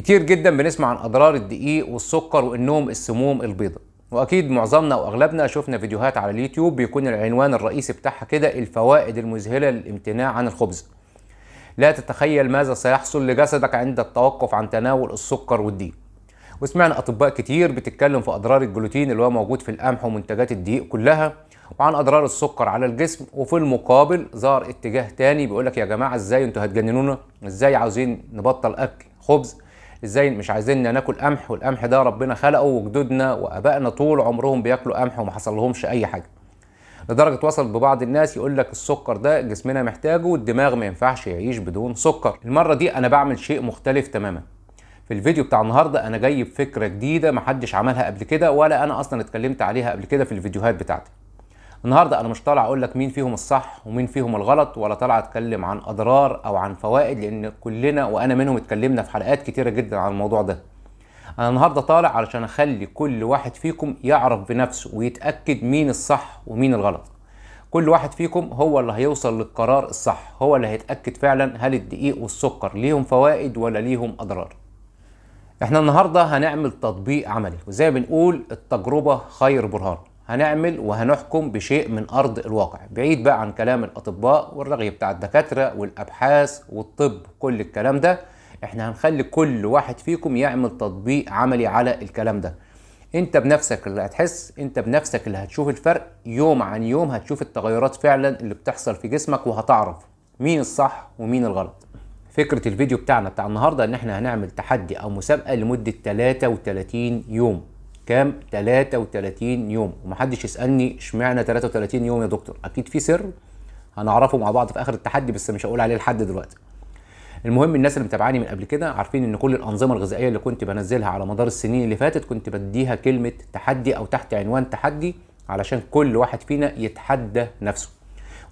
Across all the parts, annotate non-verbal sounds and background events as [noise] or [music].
كتير جدا بنسمع عن اضرار الدقيق والسكر والنوم السموم البيضاء واكيد معظمنا واغلبنا شفنا فيديوهات على اليوتيوب بيكون العنوان الرئيسي بتاعها كده الفوائد المذهله للامتناع عن الخبز لا تتخيل ماذا سيحصل لجسدك عند التوقف عن تناول السكر والدقيق وسمعنا اطباء كتير بتتكلم في اضرار الجلوتين اللي هو موجود في القمح ومنتجات الدقيق كلها وعن اضرار السكر على الجسم وفي المقابل ظهر اتجاه تاني بيقول لك يا جماعه ازاي انتوا هتجننونا ازاي عاوزين نبطل اكل خبز ازاي مش عايزين ناكل قمح والقمح ده ربنا خلقه وجدودنا وابائنا طول عمرهم بياكلوا قمح وما حصل لهمش اي حاجه لدرجة وصلت ببعض الناس يقول لك السكر ده جسمنا محتاجه والدماغ ما ينفعش يعيش بدون سكر المرة دي أنا بعمل شيء مختلف تماما في الفيديو بتاع النهاردة أنا جايب فكرة جديدة محدش عملها قبل كده ولا أنا أصلا اتكلمت عليها قبل كده في الفيديوهات بتاعتي النهارده انا مش طالع اقول لك مين فيهم الصح ومين فيهم الغلط ولا طالع اتكلم عن اضرار او عن فوائد لان كلنا وانا منهم اتكلمنا في حلقات كتيره جدا عن الموضوع ده انا النهارده طالع علشان اخلي كل واحد فيكم يعرف بنفسه ويتاكد مين الصح ومين الغلط كل واحد فيكم هو اللي هيوصل للقرار الصح هو اللي هيتاكد فعلا هل الدقيق والسكر ليهم فوائد ولا ليهم اضرار احنا النهارده هنعمل تطبيق عملي وزي ما بنقول التجربه خير برهان هنعمل وهنحكم بشيء من أرض الواقع بعيد بقى عن كلام الأطباء والرغي بتاع الدكاترة والأبحاث والطب كل الكلام ده احنا هنخلي كل واحد فيكم يعمل تطبيق عملي على الكلام ده انت بنفسك اللي هتحس انت بنفسك اللي هتشوف الفرق يوم عن يوم هتشوف التغيرات فعلا اللي بتحصل في جسمك وهتعرف مين الصح ومين الغلط فكرة الفيديو بتاعنا بتاع النهاردة ان احنا هنعمل تحدي او مسابقة لمدة 33 يوم كام 33 يوم ومحدش يسالني اشمعنى 33 يوم يا دكتور اكيد في سر هنعرفه مع بعض في اخر التحدي بس مش هقول عليه لحد دلوقتي المهم الناس اللي متابعاني من قبل كده عارفين ان كل الانظمه الغذائيه اللي كنت بنزلها على مدار السنين اللي فاتت كنت بديها كلمه تحدي او تحت عنوان تحدي علشان كل واحد فينا يتحدى نفسه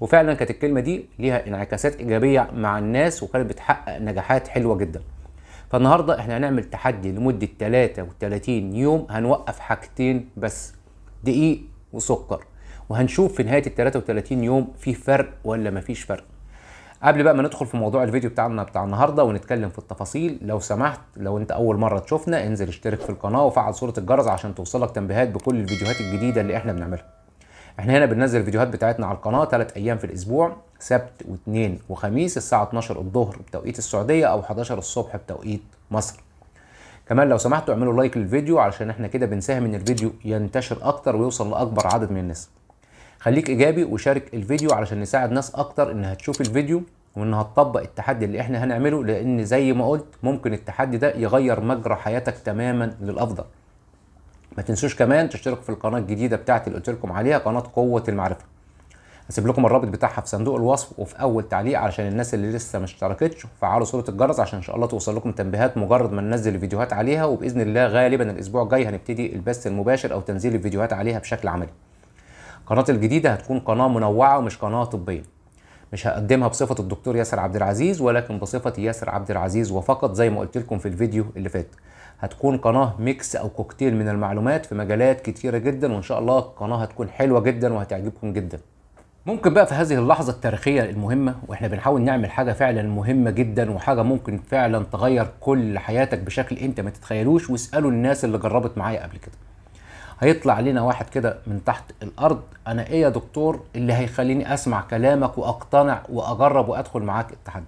وفعلا كانت الكلمه دي ليها انعكاسات ايجابيه مع الناس وكانت بتحقق نجاحات حلوه جدا فالنهارده احنا هنعمل تحدي لمده 33 يوم هنوقف حاجتين بس دقيق وسكر وهنشوف في نهايه ال 33 يوم في فرق ولا مفيش فرق قبل بقى ما ندخل في موضوع الفيديو بتاعنا بتاع النهارده ونتكلم في التفاصيل لو سمحت لو انت اول مره تشوفنا انزل اشترك في القناه وفعل صوره الجرس عشان توصلك تنبيهات بكل الفيديوهات الجديده اللي احنا بنعملها احنا هنا بننزل الفيديوهات بتاعتنا على القناه ثلاث ايام في الاسبوع سبت واثنين وخميس الساعه 12 الظهر بتوقيت السعوديه او 11 الصبح بتوقيت مصر كمان لو سمحتوا اعملوا لايك للفيديو علشان احنا كده بنساهم ان الفيديو ينتشر اكتر ويوصل لاكبر عدد من الناس خليك ايجابي وشارك الفيديو علشان نساعد ناس اكتر انها تشوف الفيديو وانها تطبق التحدي اللي احنا هنعمله لان زي ما قلت ممكن التحدي ده يغير مجرى حياتك تماما للافضل ما تنسوش كمان تشتركوا في القناه الجديده بتاعتي اللي قلت لكم عليها قناه قوه المعرفه هسيب لكم الرابط بتاعها في صندوق الوصف وفي اول تعليق علشان الناس اللي لسه ما اشتركتش فعلوا صوره الجرس عشان ان شاء الله توصل لكم تنبيهات مجرد ما ننزل الفيديوهات عليها وباذن الله غالبا الاسبوع الجاي هنبتدي البث المباشر او تنزيل الفيديوهات عليها بشكل عملي قناه الجديده هتكون قناه منوعه ومش قناه طبيه مش هقدمها بصفة الدكتور ياسر عبد العزيز ولكن بصفتي ياسر عبد العزيز وفقط زي ما قلت لكم في الفيديو اللي فات هتكون قناه ميكس او كوكتيل من المعلومات في مجالات كتيره جدا وان شاء الله القناه هتكون حلوه جدا وهتعجبكم جدا ممكن بقى في هذه اللحظه التاريخيه المهمه واحنا بنحاول نعمل حاجه فعلا مهمه جدا وحاجه ممكن فعلا تغير كل حياتك بشكل انت ما تتخيلوش واسالوا الناس اللي جربت معايا قبل كده هيطلع لنا واحد كده من تحت الارض انا ايه يا دكتور اللي هيخليني اسمع كلامك واقتنع واجرب وادخل معاك التحدي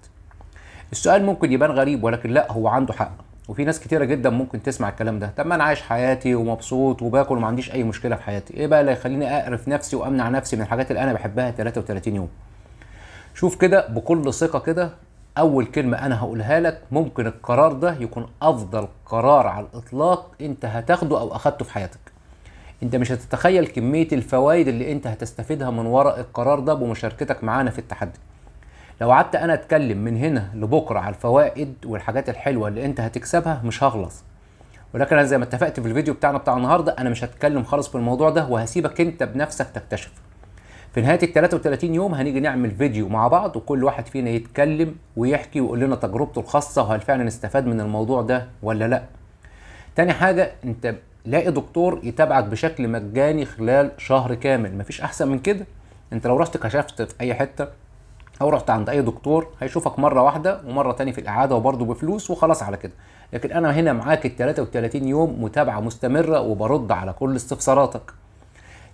السؤال ممكن يبان غريب ولكن لا هو عنده حق وفي ناس كتيره جدا ممكن تسمع الكلام ده طب ما انا عايش حياتي ومبسوط وباكل وما عنديش اي مشكله في حياتي ايه بقى اللي يخليني اقرف نفسي وامنع نفسي من الحاجات اللي انا بحبها 33 يوم شوف كده بكل ثقه كده اول كلمه انا هقولها لك ممكن القرار ده يكون افضل قرار على الاطلاق انت هتاخده او اخدته في حياتك انت مش هتتخيل كميه الفوائد اللي انت هتستفيدها من وراء القرار ده بمشاركتك معانا في التحدي لو قعدت انا اتكلم من هنا لبكره على الفوائد والحاجات الحلوه اللي انت هتكسبها مش هخلص ولكن انا زي ما اتفقت في الفيديو بتاعنا بتاع النهارده انا مش هتكلم خالص في الموضوع ده وهسيبك انت بنفسك تكتشف في نهايه ال 33 يوم هنيجي نعمل فيديو مع بعض وكل واحد فينا يتكلم ويحكي ويقول لنا تجربته الخاصه وهل فعلا استفاد من الموضوع ده ولا لا تاني حاجه انت لاقي دكتور يتابعك بشكل مجاني خلال شهر كامل مفيش احسن من كده انت لو رحت كشفت في اي حته لو رحت عند اي دكتور هيشوفك مره واحده ومره تاني في الاعاده وبرضه بفلوس وخلاص على كده لكن انا هنا معاك ال 33 يوم متابعه مستمره وبرد على كل استفساراتك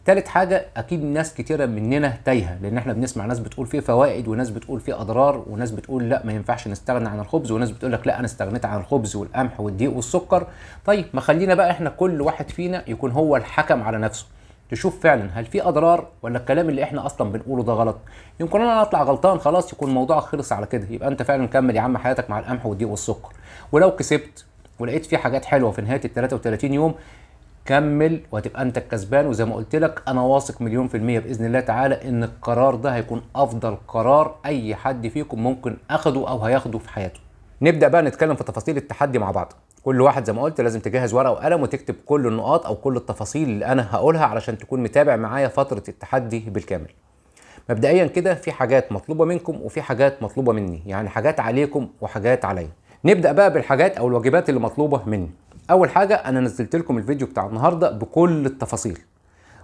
تالت حاجة أكيد ناس كتيرة مننا تايهة لأن إحنا بنسمع ناس بتقول فيه فوائد وناس بتقول فيه أضرار وناس بتقول لا ما ينفعش نستغنى عن الخبز وناس بتقول لك لا أنا استغنيت عن الخبز والقمح والدقيق والسكر طيب ما خلينا بقى إحنا كل واحد فينا يكون هو الحكم على نفسه تشوف فعلا هل في اضرار ولا الكلام اللي احنا اصلا بنقوله ده غلط يمكن انا اطلع غلطان خلاص يكون موضوعك خلص على كده يبقى انت فعلا كمل يا عم حياتك مع القمح والضيق والسكر ولو كسبت ولقيت في حاجات حلوه في نهايه ال 33 يوم كمل وهتبقى انت الكسبان وزي ما قلت لك انا واثق مليون في الميه باذن الله تعالى ان القرار ده هيكون افضل قرار اي حد فيكم ممكن اخده او هياخده في حياته نبدا بقى نتكلم في تفاصيل التحدي مع بعض كل واحد زي ما قلت لازم تجهز ورقه وقلم وتكتب كل النقاط او كل التفاصيل اللي انا هقولها علشان تكون متابع معايا فتره التحدي بالكامل مبدئيا كده في حاجات مطلوبه منكم وفي حاجات مطلوبه مني يعني حاجات عليكم وحاجات عليا نبدا بقى بالحاجات او الواجبات اللي مطلوبه مني اول حاجه انا نزلت لكم الفيديو بتاع النهارده بكل التفاصيل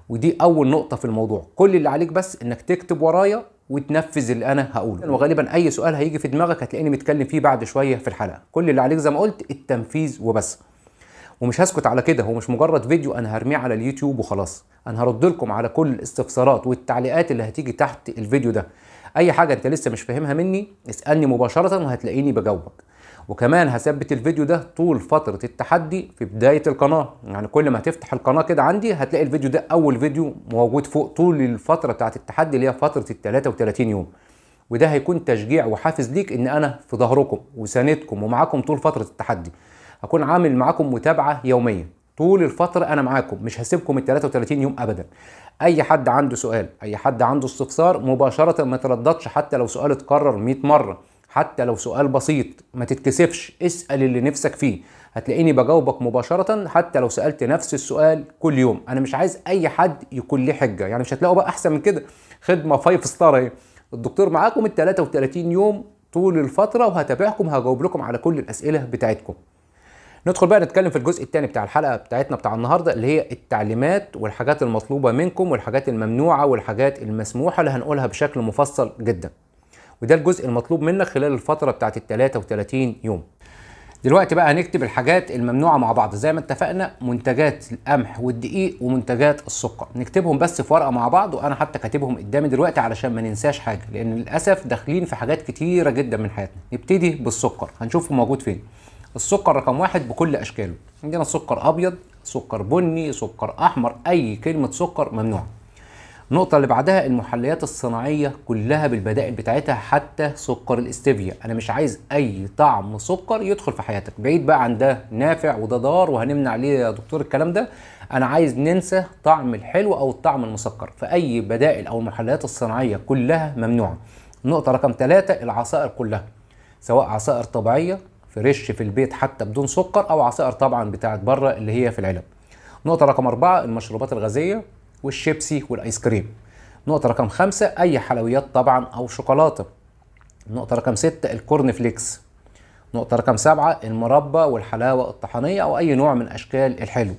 ودي اول نقطه في الموضوع كل اللي عليك بس انك تكتب ورايا وتنفذ اللي انا هقوله وغالبا اي سؤال هيجي في دماغك هتلاقيني متكلم فيه بعد شويه في الحلقه كل اللي عليك زي ما قلت التنفيذ وبس ومش هسكت على كده هو مش مجرد فيديو انا هرميه على اليوتيوب وخلاص انا هرد لكم على كل الاستفسارات والتعليقات اللي هتيجي تحت الفيديو ده اي حاجه انت لسه مش فاهمها مني اسالني مباشره وهتلاقيني بجاوبك وكمان هثبت الفيديو ده طول فترة التحدي في بداية القناة يعني كل ما هتفتح القناة كده عندي هتلاقي الفيديو ده أول فيديو موجود فوق طول الفترة بتاعة التحدي اللي هي فترة ال 33 يوم وده هيكون تشجيع وحافز ليك ان انا في ظهركم وساندكم ومعاكم طول فتره التحدي هكون عامل معاكم متابعه يوميه طول الفتره انا معاكم مش هسيبكم ال 33 يوم ابدا اي حد عنده سؤال اي حد عنده استفسار مباشره ما ترددش حتى لو سؤال اتكرر 100 مره حتى لو سؤال بسيط ما تتكسفش اسأل اللي نفسك فيه هتلاقيني بجاوبك مباشرة حتى لو سألت نفس السؤال كل يوم انا مش عايز اي حد يكون ليه حجة يعني مش هتلاقوا بقى احسن من كده خدمة فايف ستار اهي الدكتور معاكم ال 33 يوم طول الفترة وهتابعكم هجاوب لكم على كل الاسئلة بتاعتكم ندخل بقى نتكلم في الجزء الثاني بتاع الحلقه بتاعتنا بتاع النهارده اللي هي التعليمات والحاجات المطلوبه منكم والحاجات الممنوعه والحاجات المسموحه اللي هنقولها بشكل مفصل جدا وده الجزء المطلوب منك خلال الفتره بتاعت ال 33 يوم دلوقتي بقى هنكتب الحاجات الممنوعه مع بعض زي ما اتفقنا منتجات القمح والدقيق ومنتجات السكر نكتبهم بس في ورقه مع بعض وانا حتى كاتبهم قدامي دلوقتي علشان ما ننساش حاجه لان للاسف داخلين في حاجات كتيره جدا من حياتنا نبتدي بالسكر هنشوفه موجود فين السكر رقم واحد بكل اشكاله عندنا سكر ابيض سكر بني سكر احمر اي كلمه سكر ممنوعه النقطة اللي بعدها المحليات الصناعية كلها بالبدائل بتاعتها حتى سكر الاستيفيا، أنا مش عايز أي طعم سكر يدخل في حياتك، بعيد بقى عن ده نافع وده ضار وهنمنع عليه يا دكتور الكلام ده، أنا عايز ننسى طعم الحلو أو الطعم المسكر، فأي بدائل أو المحليات الصناعية كلها ممنوعة. النقطة رقم ثلاثة العصائر كلها، سواء عصائر طبيعية فريش في البيت حتى بدون سكر أو عصائر طبعا بتاعت بره اللي هي في العلب. النقطة رقم أربعة المشروبات الغازية والشيبسي والايس كريم نقطة رقم خمسة أي حلويات طبعا أو شوكولاتة نقطة رقم ستة الكورن فليكس نقطة رقم سبعة المربى والحلاوة الطحنية أو أي نوع من أشكال الحلو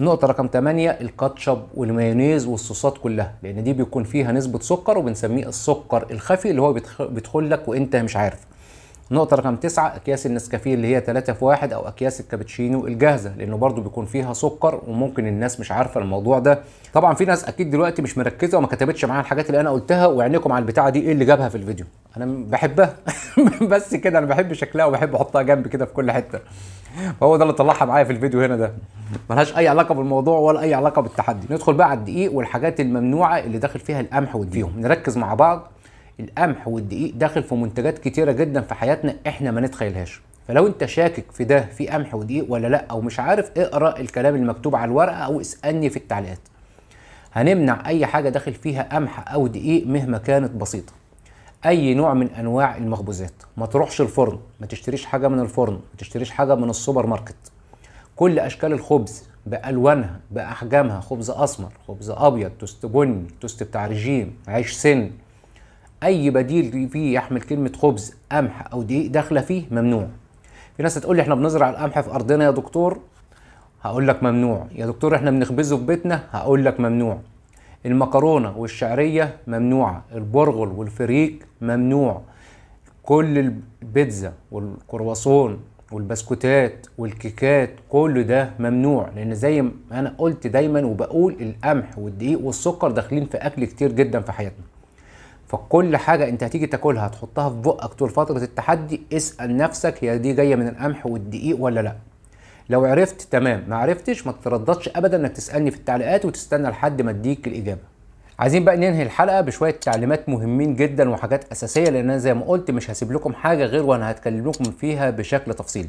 النقطة رقم 8 الكاتشب والمايونيز والصوصات كلها لأن دي بيكون فيها نسبة سكر وبنسميه السكر الخفي اللي هو بيدخل لك وأنت مش عارف نقطة رقم تسعة أكياس النسكافيه اللي هي ثلاثة في واحد أو أكياس الكابتشينو الجاهزة لأنه برضو بيكون فيها سكر وممكن الناس مش عارفة الموضوع ده طبعا في ناس أكيد دلوقتي مش مركزة وما كتبتش معاها الحاجات اللي أنا قلتها وعينيكم على البتاعة دي إيه اللي جابها في الفيديو أنا بحبها [laughs] بس كده أنا بحب شكلها وبحب أحطها جنب كده في كل حتة هو ده اللي طلعها معايا في الفيديو هنا ده ملهاش اي علاقه بالموضوع ولا اي علاقه بالتحدي ندخل بقى على الدقيق والحاجات الممنوعه اللي داخل فيها القمح والدقيق نركز مع بعض القمح والدقيق داخل في منتجات كتيره جدا في حياتنا احنا ما نتخيلهاش فلو انت شاكك في ده في قمح ودقيق ولا لا او مش عارف اقرا الكلام المكتوب على الورقه او اسالني في التعليقات هنمنع اي حاجه داخل فيها قمح او دقيق مهما كانت بسيطه اي نوع من انواع المخبوزات ما تروحش الفرن ما تشتريش حاجه من الفرن ما تشتريش حاجه من السوبر ماركت كل اشكال الخبز بالوانها باحجامها خبز اسمر خبز ابيض توست بني توست بتاع رجيم عيش سن اي بديل فيه يحمل كلمه خبز قمح او دقيق داخله فيه ممنوع في ناس هتقول لي احنا بنزرع القمح في ارضنا يا دكتور هقول لك ممنوع يا دكتور احنا بنخبزه في بيتنا هقول لك ممنوع المكرونه والشعريه ممنوعه البرغل والفريك ممنوع كل البيتزا والكرواسون والبسكوتات والكيكات كل ده ممنوع لان زي ما انا قلت دايما وبقول القمح والدقيق والسكر داخلين في اكل كتير جدا في حياتنا فكل حاجه انت هتيجي تاكلها تحطها في بقك طول فتره التحدي اسال نفسك هي دي جايه من القمح والدقيق ولا لا لو عرفت تمام ما عرفتش ما تترددش ابدا انك تسالني في التعليقات وتستنى لحد ما اديك الاجابه عايزين بقى ننهي الحلقه بشويه تعليمات مهمين جدا وحاجات اساسيه لان انا زي ما قلت مش هسيب لكم حاجه غير وانا هتكلم لكم فيها بشكل تفصيلي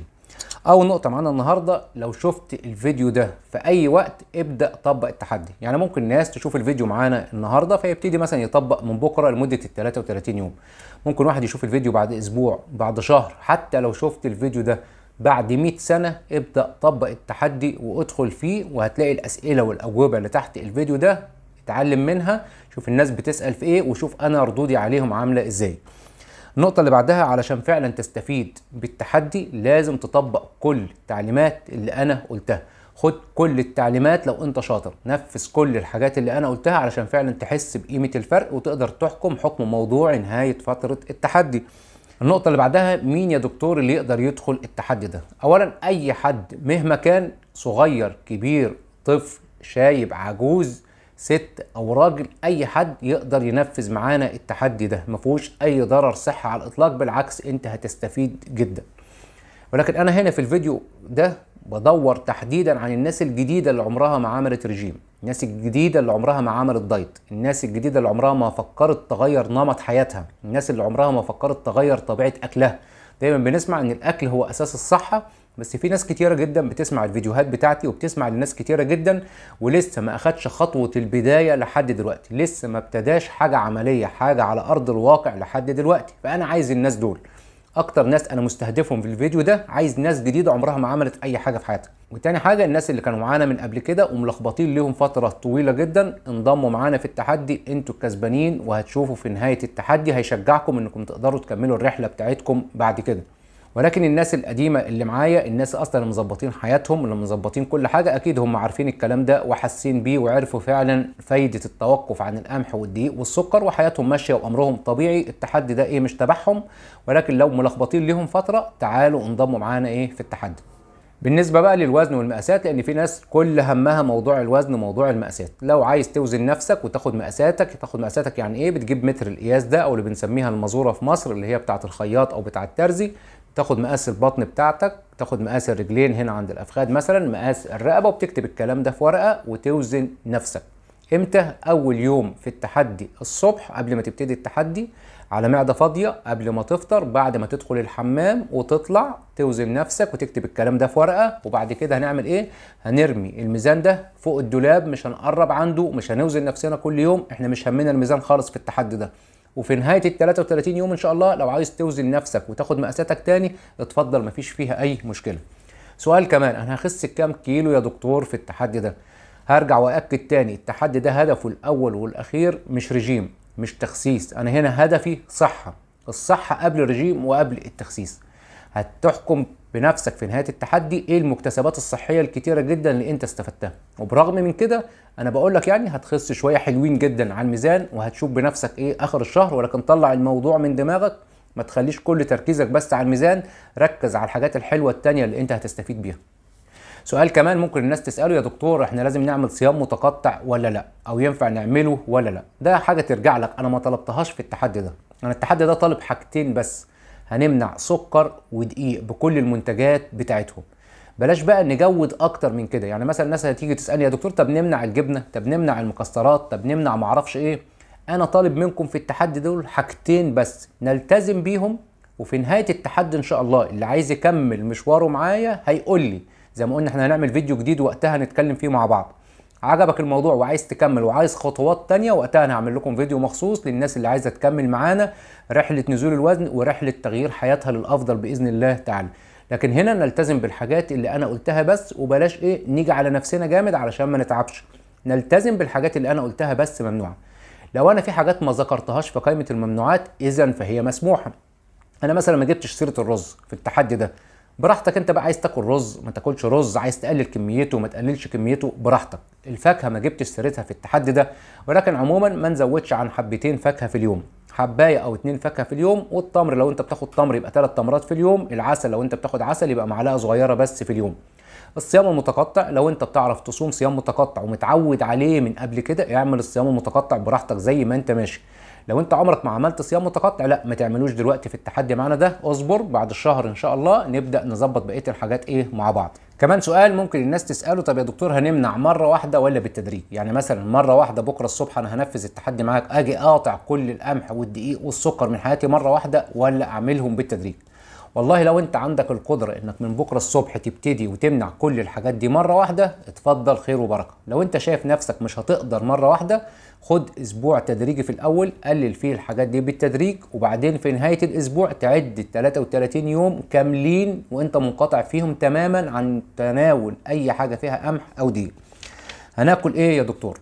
اول نقطه معانا النهارده لو شفت الفيديو ده في اي وقت ابدا طبق التحدي يعني ممكن الناس تشوف الفيديو معانا النهارده فيبتدي مثلا يطبق من بكره لمده ال 33 يوم ممكن واحد يشوف الفيديو بعد اسبوع بعد شهر حتى لو شفت الفيديو ده بعد 100 سنه ابدا طبق التحدي وادخل فيه وهتلاقي الاسئله والاجوبه اللي تحت الفيديو ده اتعلم منها شوف الناس بتسال في ايه وشوف انا ردودي عليهم عامله ازاي النقطه اللي بعدها علشان فعلا تستفيد بالتحدي لازم تطبق كل التعليمات اللي انا قلتها خد كل التعليمات لو انت شاطر نفذ كل الحاجات اللي انا قلتها علشان فعلا تحس بقيمه الفرق وتقدر تحكم حكم موضوع نهايه فتره التحدي النقطة اللي بعدها مين يا دكتور اللي يقدر يدخل التحدي ده؟ أولا أي حد مهما كان صغير كبير طفل شايب عجوز ست او راجل اي حد يقدر ينفذ معانا التحدي ده ما فيهوش اي ضرر صحي على الاطلاق بالعكس انت هتستفيد جدا ولكن انا هنا في الفيديو ده بدور تحديدا عن الناس الجديده اللي عمرها ما عملت رجيم الناس الجديده اللي عمرها ما عملت دايت الناس الجديده اللي عمرها ما فكرت تغير نمط حياتها الناس اللي عمرها ما فكرت تغير طبيعه اكلها دايما بنسمع ان الاكل هو اساس الصحه بس في ناس كتيره جدا بتسمع الفيديوهات بتاعتي وبتسمع لناس كتيره جدا ولسه ما اخدش خطوه البدايه لحد دلوقتي لسه ما ابتداش حاجه عمليه حاجه على ارض الواقع لحد دلوقتي فانا عايز الناس دول اكتر ناس انا مستهدفهم في الفيديو ده عايز ناس جديده عمرها ما عملت اي حاجه في حياتها وتاني حاجه الناس اللي كانوا معانا من قبل كده وملخبطين ليهم فتره طويله جدا انضموا معانا في التحدي انتوا الكسبانين وهتشوفوا في نهايه التحدي هيشجعكم انكم تقدروا تكملوا الرحله بتاعتكم بعد كده ولكن الناس القديمه اللي معايا الناس اصلا اللي مظبطين حياتهم اللي مظبطين كل حاجه اكيد هم عارفين الكلام ده وحاسين بيه وعرفوا فعلا فايده التوقف عن القمح والدقيق والسكر وحياتهم ماشيه وامرهم طبيعي التحدي ده ايه مش تبعهم ولكن لو ملخبطين ليهم فتره تعالوا انضموا معانا ايه في التحدي بالنسبه بقى للوزن والمقاسات لان في ناس كل همها موضوع الوزن وموضوع المقاسات لو عايز توزن نفسك وتاخد مقاساتك تاخد مقاساتك يعني ايه بتجيب متر القياس ده او اللي بنسميها المزوره في مصر اللي هي بتاعه الخياط او بتاعه الترزي تاخد مقاس البطن بتاعتك تاخد مقاس الرجلين هنا عند الافخاد مثلا مقاس الرقبه وبتكتب الكلام ده في ورقه وتوزن نفسك امتى اول يوم في التحدي الصبح قبل ما تبتدي التحدي على معده فاضيه قبل ما تفطر بعد ما تدخل الحمام وتطلع توزن نفسك وتكتب الكلام ده في ورقه وبعد كده هنعمل ايه هنرمي الميزان ده فوق الدولاب مش هنقرب عنده مش هنوزن نفسنا كل يوم احنا مش همنا الميزان خالص في التحدي ده وفي نهايه ال 33 يوم ان شاء الله لو عايز توزن نفسك وتاخد مقاساتك تاني اتفضل مفيش فيها اي مشكله سؤال كمان انا هخس كام كيلو يا دكتور في التحدي ده هرجع واكد تاني التحدي ده هدفه الاول والاخير مش رجيم مش تخسيس انا هنا هدفي صحه الصحه قبل الرجيم وقبل التخسيس هتحكم بنفسك في نهايه التحدي ايه المكتسبات الصحيه الكتيره جدا اللي انت استفدتها وبرغم من كده انا بقول لك يعني هتخس شويه حلوين جدا على الميزان وهتشوف بنفسك ايه اخر الشهر ولكن طلع الموضوع من دماغك ما تخليش كل تركيزك بس على الميزان ركز على الحاجات الحلوه التانية اللي انت هتستفيد بيها سؤال كمان ممكن الناس تساله يا دكتور احنا لازم نعمل صيام متقطع ولا لا او ينفع نعمله ولا لا ده حاجه ترجع لك انا ما طلبتهاش في التحدي ده انا التحدي ده طالب حاجتين بس هنمنع سكر ودقيق بكل المنتجات بتاعتهم بلاش بقى نجود اكتر من كده يعني مثلا الناس هتيجي تسالني يا دكتور طب نمنع الجبنه طب نمنع المكسرات طب نمنع معرفش ايه انا طالب منكم في التحدي دول حاجتين بس نلتزم بيهم وفي نهايه التحدي ان شاء الله اللي عايز يكمل مشواره معايا هيقول لي زي ما قلنا احنا هنعمل فيديو جديد وقتها نتكلم فيه مع بعض عجبك الموضوع وعايز تكمل وعايز خطوات تانية وقتها انا هعمل لكم فيديو مخصوص للناس اللي عايزه تكمل معانا رحله نزول الوزن ورحله تغيير حياتها للافضل باذن الله تعالى لكن هنا نلتزم بالحاجات اللي انا قلتها بس وبلاش ايه نيجي على نفسنا جامد علشان ما نتعبش نلتزم بالحاجات اللي انا قلتها بس ممنوعه لو انا في حاجات ما ذكرتهاش في قائمه الممنوعات اذا فهي مسموحه انا مثلا ما جبتش سيره الرز في التحدي ده براحتك انت بقى عايز تاكل رز ما تاكلش رز عايز تقلل كميته ما تقللش كميته براحتك الفاكهه ما جبتش سيرتها في التحدي ده ولكن عموما ما نزودش عن حبتين فاكهه في اليوم حبايه او اتنين فاكهه في اليوم والتمر لو انت بتاخد تمر يبقى ثلاث تمرات في اليوم العسل لو انت بتاخد عسل يبقى معلقه صغيره بس في اليوم الصيام المتقطع لو انت بتعرف تصوم صيام متقطع ومتعود عليه من قبل كده اعمل الصيام المتقطع براحتك زي ما انت ماشي لو انت عمرك ما عملت صيام متقطع لا ما تعملوش دلوقتي في التحدي معانا ده اصبر بعد الشهر ان شاء الله نبدا نظبط بقيه الحاجات ايه مع بعض كمان سؤال ممكن الناس تساله طب يا دكتور هنمنع مره واحده ولا بالتدريج يعني مثلا مره واحده بكره الصبح انا هنفذ التحدي معاك اجي اقاطع كل القمح والدقيق والسكر من حياتي مره واحده ولا اعملهم بالتدريج والله لو انت عندك القدره انك من بكره الصبح تبتدي وتمنع كل الحاجات دي مره واحده اتفضل خير وبركه لو انت شايف نفسك مش هتقدر مره واحده خد اسبوع تدريجي في الاول قلل فيه الحاجات دي بالتدريج وبعدين في نهايه الاسبوع تعد ال 33 يوم كاملين وانت منقطع فيهم تماما عن تناول اي حاجه فيها قمح او دي هناكل ايه يا دكتور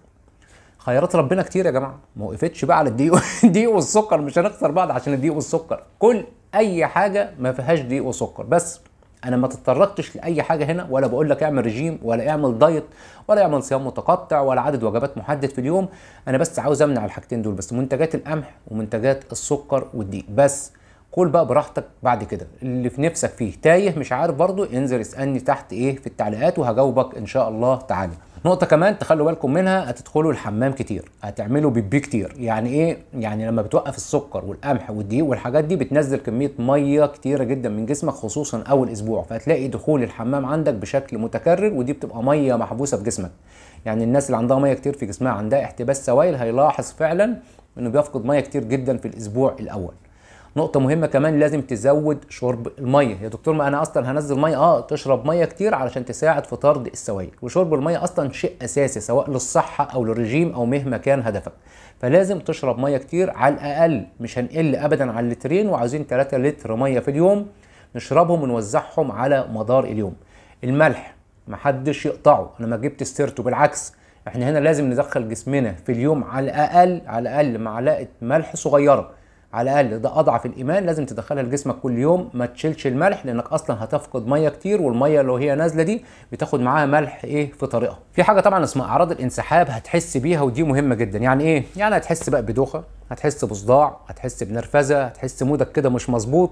خيرات ربنا كتير يا جماعه ما وقفتش بقى على الدقيق والدقيق [laughs] والسكر مش هنخسر بعض عشان الدقيق والسكر كل اي حاجه ما فيهاش دقيق وسكر بس انا ما تطرقتش لاي حاجه هنا ولا بقول لك اعمل رجيم ولا اعمل دايت ولا اعمل صيام متقطع ولا عدد وجبات محدد في اليوم انا بس عاوز امنع الحاجتين دول بس منتجات القمح ومنتجات السكر والدقيق بس كل بقى براحتك بعد كده اللي في نفسك فيه تايه مش عارف برضه انزل اسالني تحت ايه في التعليقات وهجاوبك ان شاء الله تعالى نقطه كمان تخلوا بالكم منها هتدخلوا الحمام كتير هتعملوا بيبي كتير يعني ايه يعني لما بتوقف السكر والقمح والدقيق والحاجات دي بتنزل كميه ميه كتيره جدا من جسمك خصوصا اول اسبوع فهتلاقي دخول الحمام عندك بشكل متكرر ودي بتبقى ميه محبوسه في جسمك يعني الناس اللي عندها ميه كتير في جسمها عندها احتباس سوائل هيلاحظ فعلا انه بيفقد ميه كتير جدا في الاسبوع الاول نقطه مهمه كمان لازم تزود شرب الميه يا دكتور ما انا اصلا هنزل ميه اه تشرب ميه كتير علشان تساعد في طرد السوائل وشرب الميه اصلا شيء اساسي سواء للصحه او للرجيم او مهما كان هدفك فلازم تشرب ميه كتير على الاقل مش هنقل ابدا على اللترين وعاوزين 3 لتر ميه في اليوم نشربهم ونوزعهم على مدار اليوم الملح محدش يقطعه انا ما جبت سيرته بالعكس احنا هنا لازم ندخل جسمنا في اليوم على الاقل على الاقل معلقه ملح صغيره على الاقل ده اضعف الايمان لازم تدخلها لجسمك كل يوم ما تشيلش الملح لانك اصلا هتفقد ميه كتير والميه اللي هي نازله دي بتاخد معاها ملح ايه في طريقها في حاجه طبعا اسمها اعراض الانسحاب هتحس بيها ودي مهمه جدا يعني ايه يعني هتحس بقى بدوخه هتحس بصداع هتحس بنرفزه هتحس مودك كده مش مظبوط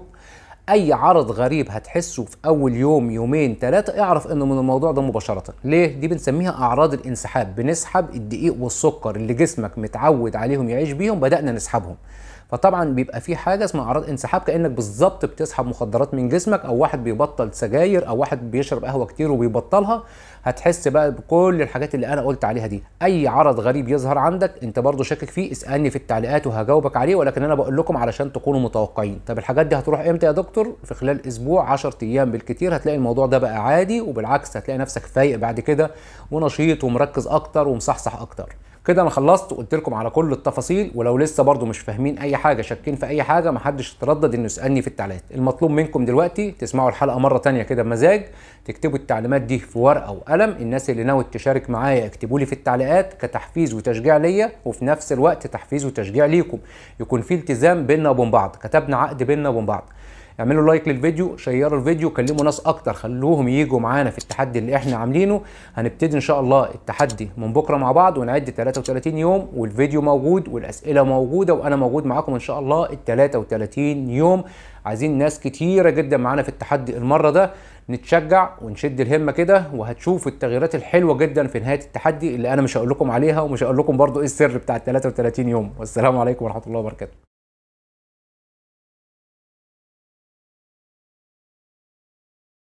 اي عرض غريب هتحسه في اول يوم يومين ثلاثه اعرف انه من الموضوع ده مباشره ليه دي بنسميها اعراض الانسحاب بنسحب الدقيق والسكر اللي جسمك متعود عليهم يعيش بيهم بدانا نسحبهم فطبعا بيبقى في حاجه اسمها اعراض انسحاب كانك بالظبط بتسحب مخدرات من جسمك او واحد بيبطل سجاير او واحد بيشرب قهوه كتير وبيبطلها هتحس بقى بكل الحاجات اللي انا قلت عليها دي اي عرض غريب يظهر عندك انت برضو شاكك فيه اسالني في التعليقات وهجاوبك عليه ولكن انا بقول لكم علشان تكونوا متوقعين طب الحاجات دي هتروح امتى يا دكتور في خلال اسبوع 10 ايام بالكتير هتلاقي الموضوع ده بقى عادي وبالعكس هتلاقي نفسك فايق بعد كده ونشيط ومركز اكتر ومصحصح اكتر كده انا خلصت وقلت لكم على كل التفاصيل ولو لسه برضو مش فاهمين اي حاجه شاكين في اي حاجه محدش يتردد انه يسالني في التعليقات المطلوب منكم دلوقتي تسمعوا الحلقه مره تانية كده بمزاج تكتبوا التعليمات دي في ورقه وقلم الناس اللي ناوي تشارك معايا اكتبوا لي في التعليقات كتحفيز وتشجيع ليا وفي نفس الوقت تحفيز وتشجيع ليكم يكون في التزام بيننا وبين بعض كتبنا عقد بيننا وبين بعض اعملوا لايك للفيديو شيروا الفيديو كلموا ناس اكتر خلوهم يجوا معانا في التحدي اللي احنا عاملينه هنبتدي ان شاء الله التحدي من بكره مع بعض ونعد 33 يوم والفيديو موجود والاسئله موجوده وانا موجود معاكم ان شاء الله ال 33 يوم عايزين ناس كتيره جدا معانا في التحدي المره ده نتشجع ونشد الهمه كده وهتشوفوا التغييرات الحلوه جدا في نهايه التحدي اللي انا مش هقول لكم عليها ومش هقول لكم برضو ايه السر بتاع ال 33 يوم والسلام عليكم ورحمه الله وبركاته